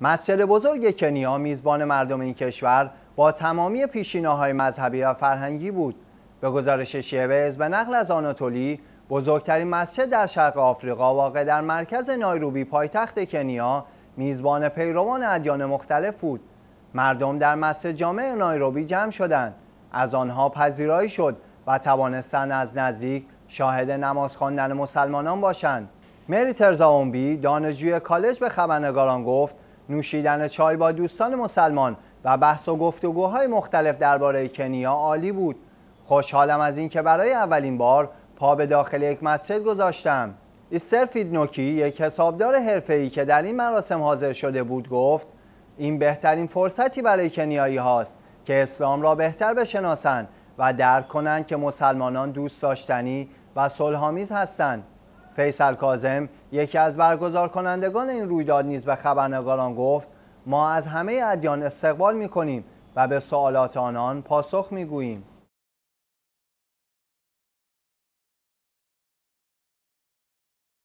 مسجد بزرگ کنیا میزبان مردم این کشور با تمامی پیشینه مذهبی و فرهنگی بود. به گزارش شیوز به نقل از آناتولی بزرگترین مسجد در شرق آفریقا واقع در مرکز نایروبی پایتخت کنیا میزبان پیروان ادیان مختلف بود. مردم در مسجد جامع نایروبی جمع شدند. از آنها پذیرایی شد و توانستن از نزدیک شاهد نماز خواندن مسلمانان باشند. مری ترزاومبی دانشجوی کالج به خبرنگاران گفت نوشیدن چای با دوستان مسلمان و بحث و گفتگوهای مختلف درباره کنیا عالی بود خوشحالم از اینکه برای اولین بار پا به داخل یک مسجد گذاشتم ایستر فیدنوکی یک حسابدار حرفه‌ای که در این مراسم حاضر شده بود گفت این بهترین فرصتی برای کنیایی هاست که اسلام را بهتر بشناسند و درک کنند که مسلمانان دوست داشتنی و صلحآمیز هستند فیصل کازم یکی از برگزار کنندگان این رویداد نیز به خبرنگاران گفت ما از همه ادیان استقبال می کنیم و به سوالات آنان پاسخ می گوییم.